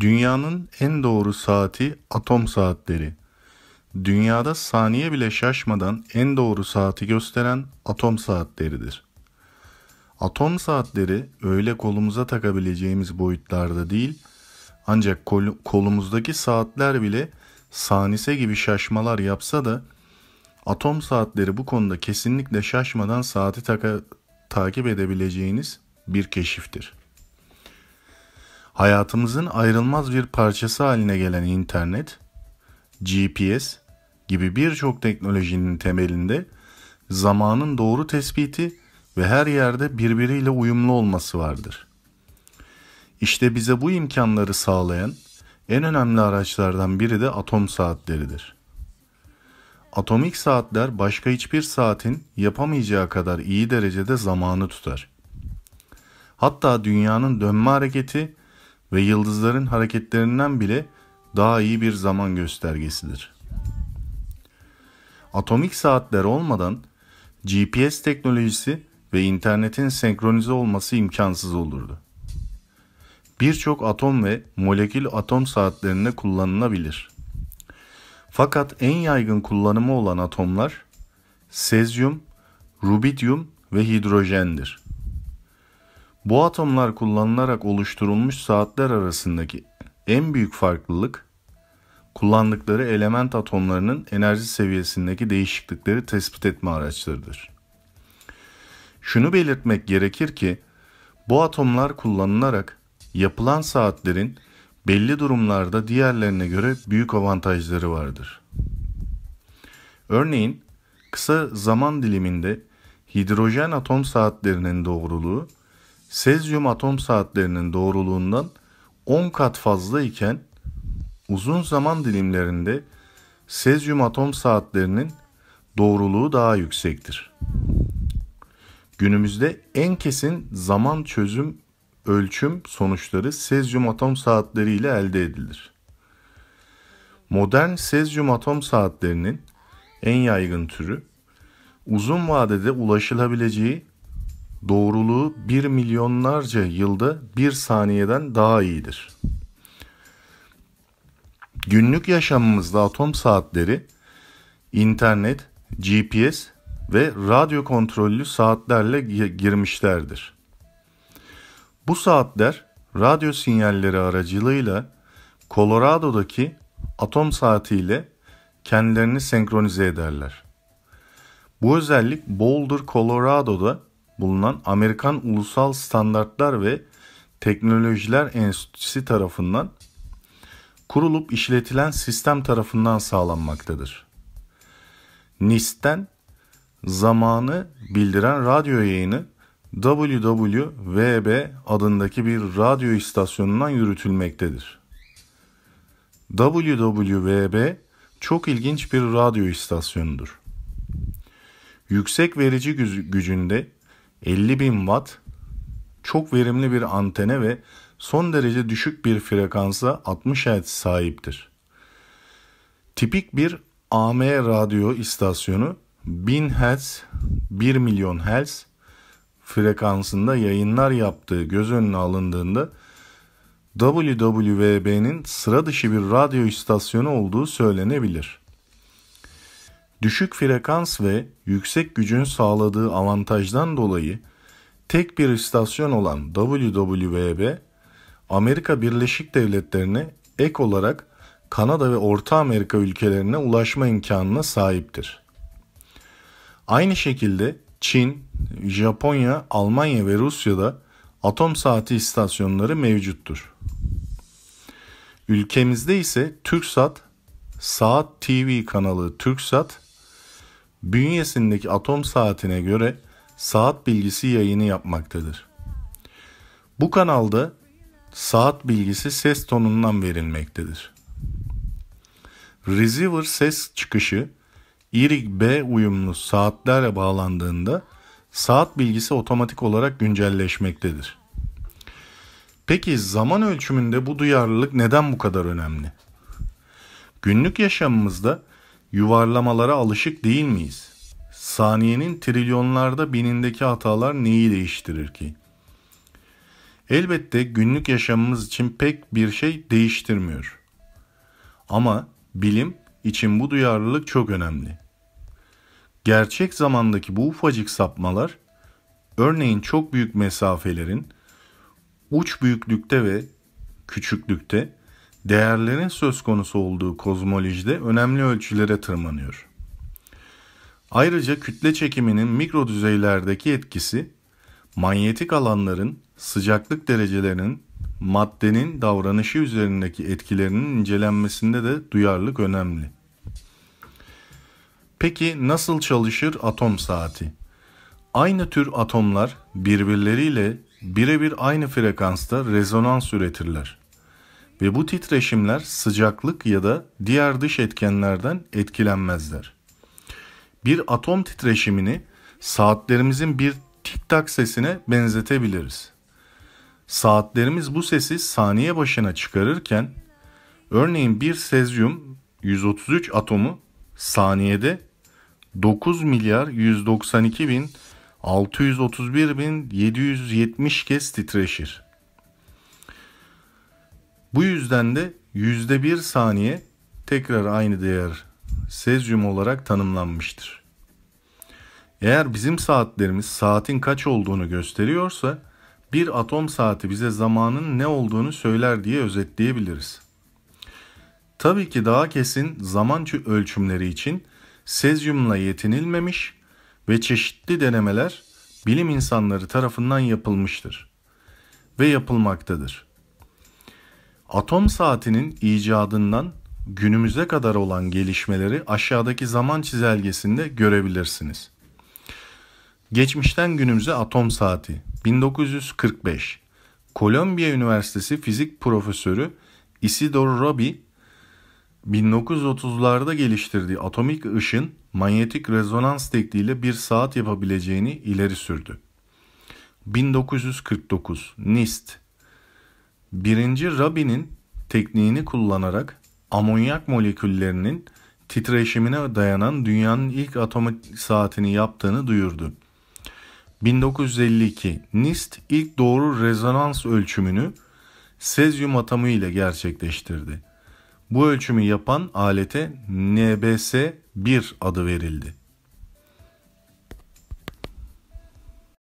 Dünyanın en doğru saati atom saatleri. Dünyada saniye bile şaşmadan en doğru saati gösteren atom saatleridir. Atom saatleri öyle kolumuza takabileceğimiz boyutlarda değil, ancak kol, kolumuzdaki saatler bile sanise gibi şaşmalar yapsa da atom saatleri bu konuda kesinlikle şaşmadan saati taka, takip edebileceğiniz bir keşiftir. Hayatımızın ayrılmaz bir parçası haline gelen internet, GPS gibi birçok teknolojinin temelinde zamanın doğru tespiti ve her yerde birbiriyle uyumlu olması vardır. İşte bize bu imkanları sağlayan en önemli araçlardan biri de atom saatleridir. Atomik saatler başka hiçbir saatin yapamayacağı kadar iyi derecede zamanı tutar. Hatta dünyanın dönme hareketi ve yıldızların hareketlerinden bile daha iyi bir zaman göstergesidir. Atomik saatler olmadan GPS teknolojisi ve internetin senkronize olması imkansız olurdu. Birçok atom ve molekül atom saatlerinde kullanılabilir. Fakat en yaygın kullanımı olan atomlar sezyum, rubidyum ve hidrojendir. Bu atomlar kullanılarak oluşturulmuş saatler arasındaki en büyük farklılık kullandıkları element atomlarının enerji seviyesindeki değişiklikleri tespit etme araçlarıdır. Şunu belirtmek gerekir ki bu atomlar kullanılarak yapılan saatlerin belli durumlarda diğerlerine göre büyük avantajları vardır. Örneğin kısa zaman diliminde hidrojen atom saatlerinin doğruluğu sezyum atom saatlerinin doğruluğundan 10 kat fazla iken uzun zaman dilimlerinde sezyum atom saatlerinin doğruluğu daha yüksektir. Günümüzde en kesin zaman çözüm ölçüm sonuçları sezyum atom saatleri ile elde edilir. Modern sezyum atom saatlerinin en yaygın türü uzun vadede ulaşılabileceği doğruluğu bir milyonlarca yılda bir saniyeden daha iyidir. Günlük yaşamımızda atom saatleri, internet, GPS ve radyo kontrollü saatlerle girmişlerdir. Bu saatler radyo sinyalleri aracılığıyla Colorado'daki atom saatiyle kendilerini senkronize ederler. Bu özellik Boulder, Colorado'da bulunan Amerikan Ulusal Standartlar ve Teknolojiler Enstitüsü tarafından kurulup işletilen sistem tarafından sağlanmaktadır. NIST'ten zamanı bildiren radyo yayını WWVB adındaki bir radyo istasyonundan yürütülmektedir. WWVB çok ilginç bir radyo istasyonudur. Yüksek verici gücünde 50 bin watt çok verimli bir antene ve son derece düşük bir frekansa 60 Hz sahiptir. Tipik bir AM radyo istasyonu 1000 Hz, 1 milyon Hz frekansında yayınlar yaptığı göz önüne alındığında WWB'nin sıra dışı bir radyo istasyonu olduğu söylenebilir. Düşük frekans ve yüksek gücün sağladığı avantajdan dolayı tek bir istasyon olan WWB Amerika Birleşik Devletleri'ne ek olarak Kanada ve Orta Amerika ülkelerine ulaşma imkanına sahiptir. Aynı şekilde Çin, Japonya, Almanya ve Rusya'da atom saati istasyonları mevcuttur. Ülkemizde ise TürkSat, Saat TV kanalı TürkSat bünyesindeki atom saatine göre saat bilgisi yayını yapmaktadır. Bu kanalda saat bilgisi ses tonundan verilmektedir. Receiver ses çıkışı IRIG B uyumlu saatlerle bağlandığında saat bilgisi otomatik olarak güncelleşmektedir. Peki zaman ölçümünde bu duyarlılık neden bu kadar önemli? Günlük yaşamımızda yuvarlamalara alışık değil miyiz? Saniyenin trilyonlarda binindeki hatalar neyi değiştirir ki? Elbette günlük yaşamımız için pek bir şey değiştirmiyor. Ama bilim için bu duyarlılık çok önemli. Gerçek zamandaki bu ufacık sapmalar örneğin çok büyük mesafelerin uç büyüklükte ve küçüklükte değerlerin söz konusu olduğu kozmolojide önemli ölçülere tırmanıyor. Ayrıca kütle çekiminin mikro düzeylerdeki etkisi manyetik alanların sıcaklık derecelerinin maddenin davranışı üzerindeki etkilerinin incelenmesinde de duyarlılık önemli. Peki nasıl çalışır atom saati? Aynı tür atomlar birbirleriyle birebir aynı frekansta rezonans üretirler ve bu titreşimler sıcaklık ya da diğer dış etkenlerden etkilenmezler. Bir atom titreşimini saatlerimizin bir tik tak sesine benzetebiliriz. Saatlerimiz bu sesi saniye başına çıkarırken örneğin bir sezyum 133 atomu saniyede 9 milyar 192 bin 631 bin 770 kez titreşir yüzden de yüzde bir saniye tekrar aynı değer sezyum olarak tanımlanmıştır. Eğer bizim saatlerimiz saatin kaç olduğunu gösteriyorsa bir atom saati bize zamanın ne olduğunu söyler diye özetleyebiliriz. Tabii ki daha kesin zaman ölçümleri için sezyumla yetinilmemiş ve çeşitli denemeler bilim insanları tarafından yapılmıştır ve yapılmaktadır. Atom saatinin icadından günümüze kadar olan gelişmeleri aşağıdaki zaman çizelgesinde görebilirsiniz. Geçmişten günümüze atom saati 1945. Kolombiya Üniversitesi Fizik Profesörü Isidore Rabi 1930'larda geliştirdiği atomik ışın manyetik rezonans tekniğiyle bir saat yapabileceğini ileri sürdü. 1949 NIST Birinci Rabi'nin tekniğini kullanarak amonyak moleküllerinin titreşimine dayanan dünyanın ilk atomik saatini yaptığını duyurdu. 1952 NIST ilk doğru rezonans ölçümünü sezyum atomu ile gerçekleştirdi. Bu ölçümü yapan alete NBS-1 adı verildi.